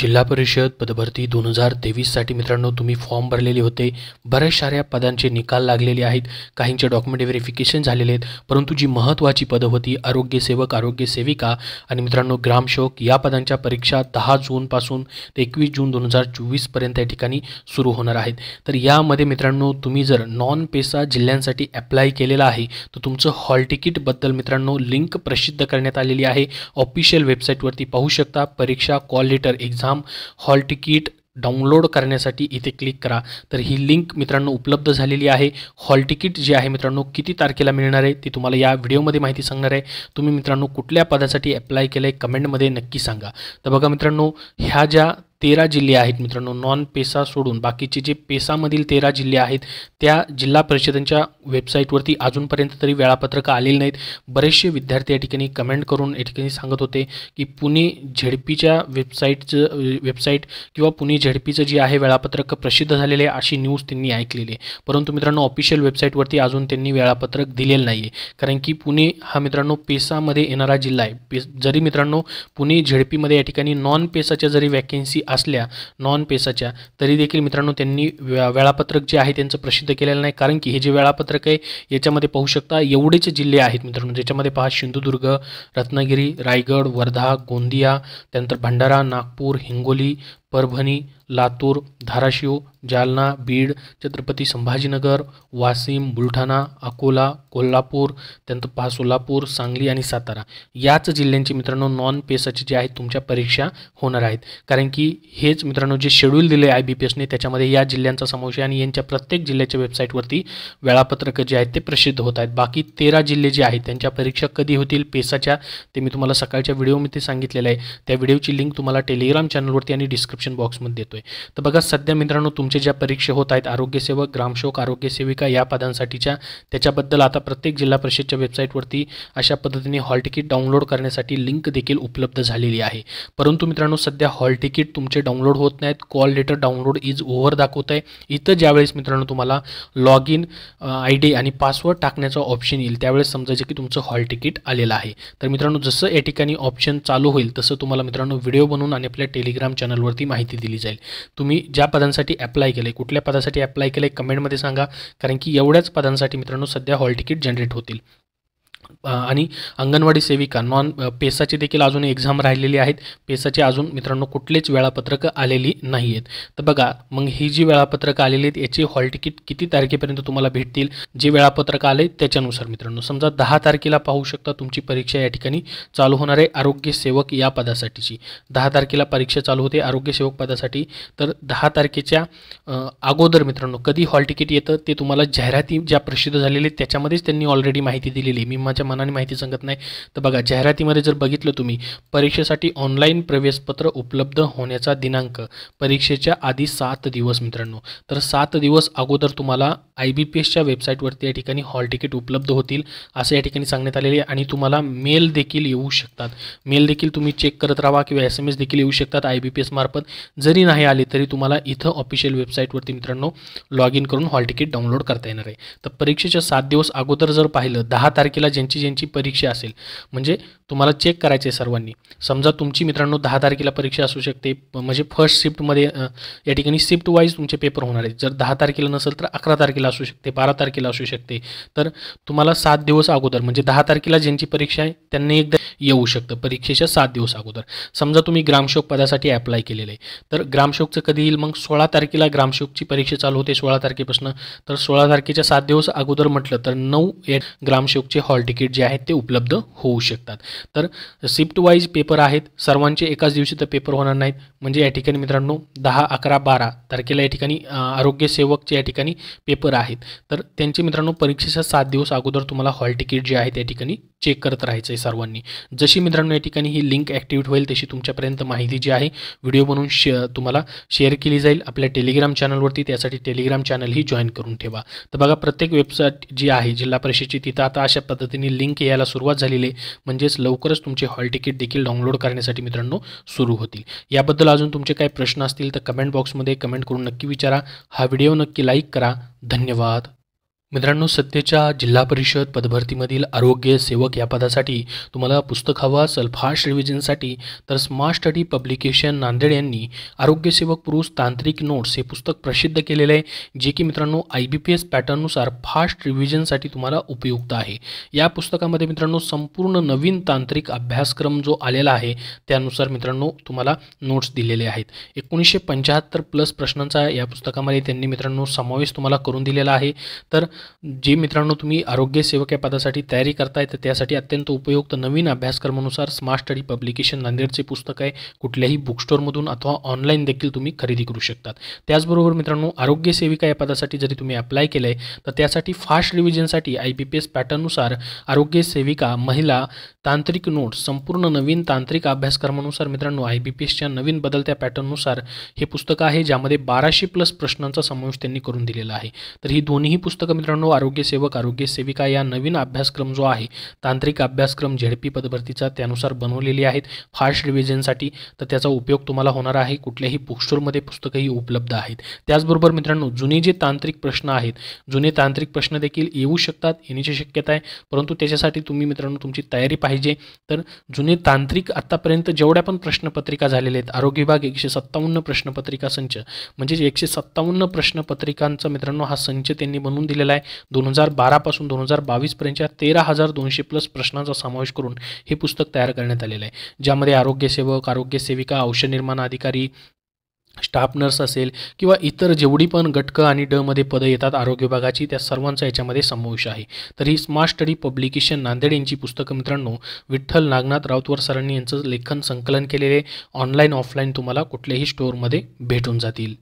जिल्हा परिषद पदभरती दोन हजार तेवीससाठी मित्रांनो तुम्ही फॉर्म भरलेले होते बऱ्याच साऱ्या पदांचे निकाल लागलेले आहेत काहींचे डॉक्युमेंट व्हेरिफिकेशन झालेले आहेत परंतु जी महत्त्वाची पदं होती आरोग्यसेवक आरोग्यसेविका आणि मित्रांनो ग्रामसेवक या पदांच्या परीक्षा दहा जूनपासून ते एकवीस जून दोन हजार चोवीसपर्यंत या ठिकाणी सुरू होणार आहेत तर यामध्ये मित्रांनो तुम्ही जर नॉन पेसा जिल्ह्यांसाठी अप्लाय केलेला आहे तर तुमचं हॉल तिकीटबद्दल मित्रांनो लिंक प्रसिद्ध करण्यात आलेली आहे ऑफिशियल वेबसाईटवरती पाहू शकता परीक्षा call letter exam exam hall ticket download करण्यासाठी इथे क्लिक करा तर ही लिंक मित्रांनो उपलब्ध झालेली आहे हॉल तिकीट जी आहे मित्रांनो किती तारखेला मिळणार आहे ती तुम्हाला या व्हिडिओमध्ये माहिती सांगणार आहे तुम्ही मित्रांनो कुठल्या पदासाठी अप्लाय केलं आहे कमेंटमध्ये नक्की सांगा तर बघा मित्रांनो ह्या ज्या तेरा जिल्हे आहेत मित्रांनो नॉन पेसा सोडून बाकीचे जे पेसामधील तेरा जिल्हे आहेत त्या जिल्हा परिषदांच्या वेबसाईटवरती अजूनपर्यंत तरी वेळापत्रकं आलेली नाहीत बरेचसे विद्यार्थी या ठिकाणी कमेंट करून या ठिकाणी सांगत होते की पुणे झेडपीच्या वेबसाईटचं वेबसाईट किंवा पुणे झेडपीचं जे आहे वेळापत्रक प्रसिद्ध झालेले आहे अशी न्यूज त्यांनी ऐकलेली आहे परंतु मित्रांनो ऑफिशियल वेबसाईटवरती अजून त्यांनी वेळापत्रक दिलेलं नाही आहे कारण की पुणे हा मित्रांनो पेसामध्ये येणारा जिल्हा आहे जरी मित्रांनो पुणे झेडपीमध्ये या ठिकाणी नॉन पेसाच्या जरी वॅकेन्सी असल्या नॉन पेसाच्या तरी देखील मित्रांनो त्यांनी वेळापत्रक जे आहे त्यांचं प्रसिद्ध केलेलं नाही कारण की हे जे वेळापत्रक आहे याच्यामध्ये पाहू शकता एवढेच जिल्हे आहेत मित्रांनो ज्याच्यामध्ये पहा सिंधुदुर्ग रत्नागिरी रायगड वर्धा गोंदिया त्यानंतर भंडारा नागपूर हिंगोली परभणी लातूर धाराशिव जालना बीड छत्रपती संभाजीनगर वाशिम बुलढाणा अकोला कोल्हापूर त्यानंतर पहा सोलापूर सांगली आणि सातारा याच जिल्ह्यांची मित्रांनो नॉन पेसाचे जे आहेत तुमच्या परीक्षा होणार आहेत कारण की हेच मित्रांनो जे शेड्यूल दिले आय बी पी एसने त्याच्यामध्ये या जिल्ह्यांचा समावेश आहे आणि यांच्या प्रत्येक जिल्ह्याच्या वेबसाईटवरती वेळापत्रकं जे आहेत ते प्रसिद्ध होत आहेत बाकी तेरा जिल्हे जे आहेत त्यांच्या परीक्षा कधी होतील पेसाच्या ते मी तुम्हाला सकाळच्या व्हिडिओमध्ये सांगितलेलं आहे त्या व्हिडिओची लिंक तुम्हाला टेलिग्राम चॅनलवरती आणि डिस्क्रिप्शन डिस्क्रिप्शन बॉक्समध्ये देतो आहे तर बघा सध्या मित्रांनो तुमचे ज्या परीक्षा होत आहेत आरोग्यसेवक ग्रामसेवक आरोग्यसेविका या पदांसाठीच्या त्याच्याबद्दल आता प्रत्येक जिल्हा परिषदच्या वेबसाईटवरती अशा पद्धतीने हॉल तिकीट डाउनलोड करण्यासाठी लिंक देखील उपलब्ध झालेली आहे परंतु मित्रांनो सध्या हॉल तिकीट तुमचे डाउनलोड होत नाहीत call letter download is over दाखवत आहे इथं ज्यावेळेस मित्रांनो तुम्हाला लॉग इन आय डी आणि पासवर्ड टाकण्याचा ऑप्शन येईल त्यावेळेस समजायचं की तुमचं हॉल तिकीट आलेलं आहे तर मित्रांनो जसं या ठिकाणी ऑप्शन चालू होईल तसं तुम्हाला मित्रांनो व्हिडिओ बनवून आणि आपल्या टेलिग्राम चॅनलवरती माहिती दिली जाईल तुम्ही ज्या पदांसाठी अप्लाय केले कुठल्या पदासाठी अप्लाय केलं आहे कमेंटमध्ये सांगा कारण की एवढ्याच पदांसाठी मित्रांनो सध्या हॉल तिकीट जनरेट होतील आणि अंगणवाडी सेविका नॉन पेसाचे देखील अजून एक्झाम राहिलेली आहेत पेसाचे अजून मित्रांनो कुठलेच वेळापत्रकं आलेली नाही आहेत तर बघा मग ही जी वेळापत्रकं आलेली आहेत याची हॉल तिकीट किती तारखेपर्यंत तुम्हाला भेटतील जे वेळापत्रक आले त्याच्यानुसार मित्रांनो समजा दहा तारखेला पाहू शकता तुमची परीक्षा या ठिकाणी चालू होणार आहे आरोग्य सेवक या पदासाठीची दहा तारखेला परीक्षा चालू होते आरोग्य सेवक पदासाठी तर दहा तारखेच्या अगोदर मित्रांनो कधी हॉल तिकीट येतं ते तुम्हाला जाहिराती ज्या प्रसिद्ध झालेली त्याच्यामध्येच त्यांनी ऑलरेडी माहिती दिलेली मी माझ्या मनाने माहिती सांगत नाही तर बघा जाहिरातीमध्ये जर बघितलं तुम्ही परीक्षेसाठी ऑनलाईन प्रवेशपत्र उपलब्ध होण्याचा दिनांक परीक्षेच्या आधी सात दिवस मित्रांनो तर सात दिवस अगोदर तुम्हाला आय बी पी एसच्या वेबसाईटवरती या ठिकाणी हॉल तिकीट उपलब्ध होतील असं या ठिकाणी सांगण्यात आलेले आहे आणि तुम्हाला मेल देखील येऊ शकतात मेल देखील तुम्ही चेक करत राहा किंवा एस एम एस देखील येऊ शकतात आय बी पी एस मार्फत जरी नाही आले तरी तुम्हाला इथं ऑफिशियल वेबसाईटवरती मित्रांनो लॉग इन करून हॉल तिकीट डाउनलोड करता येणार आहे तर परीक्षेच्या सात दिवस अगोदर जर पाहिलं दहा तारखेला ज्यांची ज्यांची परीक्षा असेल म्हणजे तुम्हाला चेक करायचे सर्वांनी समजा तुमची मित्रांनो दहा तारखेला परीक्षा असू शकते म्हणजे फर्स्ट शिफ्टमध्ये या ठिकाणी शिफ्ट वाईज तुमचे पेपर होणार आहेत जर दहा तारखेला नसेल तर अकरा तारखेला असू शकते बारा तारखेला असू शकते तर तुम्हाला सात दिवस अगोदर म्हणजे दहा तारखेला ज्यांची परीक्षा आहे त्यांनी एकदा येऊ शकतं परीक्षेच्या सात दिवस अगोदर समजा तुम्ही ग्रामशोक पदासाठी अप्लाय केलेलं आहे तर ग्रामशोकचं कधी येईल मग सोळा तारखेला ग्रामशोकची परीक्षा चालू होते सोळा तारखेपासून तर सोळा तारखेच्या सात दिवस अगोदर म्हटलं तर नऊ ग्रामशोकचे हॉल तिकीट जे आहेत ते उपलब्ध होऊ शकतात तर शिफ्ट वाईज पेपर आहेत सर्वांचे एकाच दिवशी तर पेपर होणार नाहीत म्हणजे या ठिकाणी मित्रांनो दहा अकरा बारा तारखेला या ठिकाणी आरोग्यसेवकचे या ठिकाणी पेपर आहेत तर त्यांचे मित्रांनो परीक्षेच्या सात दिवस अगोदर तुम्हाला हॉल तिकीट जे आहे त्या ठिकाणी चेक करत राहायचं आहे सर्वांनी जशी मित्रांनो या ठिकाणी ही लिंक ॲक्टिवेट होईल तशी तुमच्यापर्यंत माहिती जी आहे व्हिडिओ बनवून शे तुम्हाला शेअर केली जाईल आपल्या टेलिग्राम चॅनलवरती त्यासाठी टेलिग्राम चॅनलही जॉईन करून ठेवा तर बघा प्रत्येक वेबसाईट जी आहे जिल्हा परिषदेची तिथं आता अशा पद्धतीने लिंक यायला सुरुवात झालेली आहे म्हणजेच लवकरच तुमचे हॉल तिकीट देखील डाउनलोड करण्यासाठी मित्रांनो सुरू होतील याबद्दल अजून तुमचे काही प्रश्न असतील तर कमेंट बॉक्समध्ये कमेंट करून नक्की विचारा हा व्हिडिओ नक्की लाईक करा धन्यवाद मित्रांनो सध्याच्या जिल्हा परिषद पदभरतीमधील आरोग्य सेवक या पदासाठी तुम्हाला पुस्तक हवं असेल फास्ट रिव्हिजनसाठी तर स्मार्ट स्टडी पब्लिकेशन नांदेड यांनी आरोग्यसेवक पुरुष तांत्रिक नोट्स हे पुस्तक प्रसिद्ध केलेलं आहे जे की मित्रांनो आय बी पी एस पॅटर्ननुसार फास्ट रिव्हिजनसाठी तुम्हाला उपयुक्त आहे या पुस्तकामध्ये मित्रांनो संपूर्ण नवीन तांत्रिक अभ्यासक्रम जो आलेला आहे त्यानुसार मित्रांनो तुम्हाला नोट्स दिलेले आहेत एकोणीसशे पंच्याहत्तर प्लस प्रश्नांचा या पुस्तकामध्ये त्यांनी मित्रांनो समावेश तुम्हाला करून दिलेला आहे तर जे मित्रांनो तुम्ही सेवक या पदासाठी तयारी करताय तर त्यासाठी अत्यंत उपयुक्त नवीन अभ्यासक्रमानुसार स्मार्ट स्टडी पब्लिकेशन नांदेडचे पुस्तक आहे कुठल्याही बुकस्टोरमधून अथवा ऑनलाईन देखील तुम्ही खरेदी करू शकतात त्याचबरोबर मित्रांनो सेविका या पदासाठी जरी तुम्ही अप्लाय केलं आहे तर त्यासाठी फास्ट रिव्हिजनसाठी आय बी पी एस पॅटर्ननुसार महिला तांत्रिक नोट्स संपूर्ण नवीन तांत्रिक अभ्यासक्रमानुसार मित्रांनो आय बी पी एसच्या नवीन बदलत्या पॅटर्ननुसार हे पुस्तकं आहे ज्यामध्ये बाराशे प्लस प्रश्नांचा समावेश त्यांनी करून दिलेला आहे तर ही दोन्ही पुस्तकं मित्रांनो मित्रांनो आरोग्यसेवक आरोग्य सेविका या नवीन अभ्यासक्रम जो आहे तांत्रिक अभ्यासक्रम झेडपी पदभरतीचा त्यानुसार बनवलेली आहेत फास्ट रिव्हिजनसाठी तर त्याचा उपयोग तुम्हाला होणार आहे कुठल्याही बुकस्टोरमध्ये पुस्तकंही उपलब्ध आहेत त्याचबरोबर मित्रांनो जुने जे तांत्रिक प्रश्न आहेत जुने तांत्रिक प्रश्न देखील येऊ शकतात येण्याची शक्यता आहे परंतु त्याच्यासाठी तुम्ही मित्रांनो तुमची तयारी पाहिजे तर जुने तांत्रिक आत्तापर्यंत जेवढ्या पण प्रश्नपत्रिका झालेल्या आहेत आरोग्य विभाग एकशे सत्तावन्न प्रश्नपत्रिका संच म्हणजे एकशे सत्तावन्न प्रश्नपत्रिकांचा मित्रांनो हा संच त्यांनी बनवून दिलेला केलेला आहे दोन हजार बारापासून दोन हजार बावीसपर्यंतच्या तेरा हजार दोनशे प्लस प्रश्नांचा समावेश करून हे पुस्तक तयार करण्यात आलेलं आहे ज्यामध्ये आरोग्यसेवक आरोग्यसेविका औषध निर्माण अधिकारी स्टाफ नर्स असेल किंवा इतर जेवढी पण गटकं आणि ड मध्ये पदं येतात आरोग्य विभागाची त्या सर्वांचा याच्यामध्ये समावेश आहे तर ही स्मार्ट स्टडी पब्लिकेशन नांदेड यांची पुस्तकं मित्रांनो विठ्ठल नागनाथ राऊतवर सरांनी यांचं लेखन संकलन केलेले ऑनलाईन ऑफलाईन तुम्हाला कुठल्याही स्टोअरमध्ये भेटून जातील